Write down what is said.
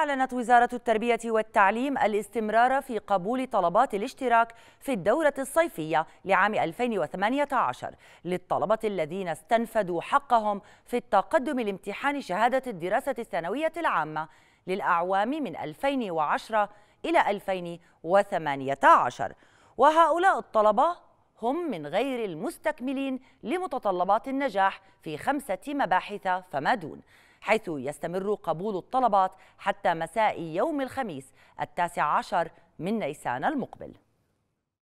أعلنت وزارة التربية والتعليم الاستمرار في قبول طلبات الاشتراك في الدورة الصيفية لعام 2018 للطلبة الذين استنفذوا حقهم في التقدم لامتحان شهادة الدراسة الثانوية العامة للأعوام من 2010 إلى 2018 وهؤلاء الطلبة هم من غير المستكملين لمتطلبات النجاح في خمسة مباحث فما دون حيث يستمر قبول الطلبات حتى مساء يوم الخميس التاسع عشر من نيسان المقبل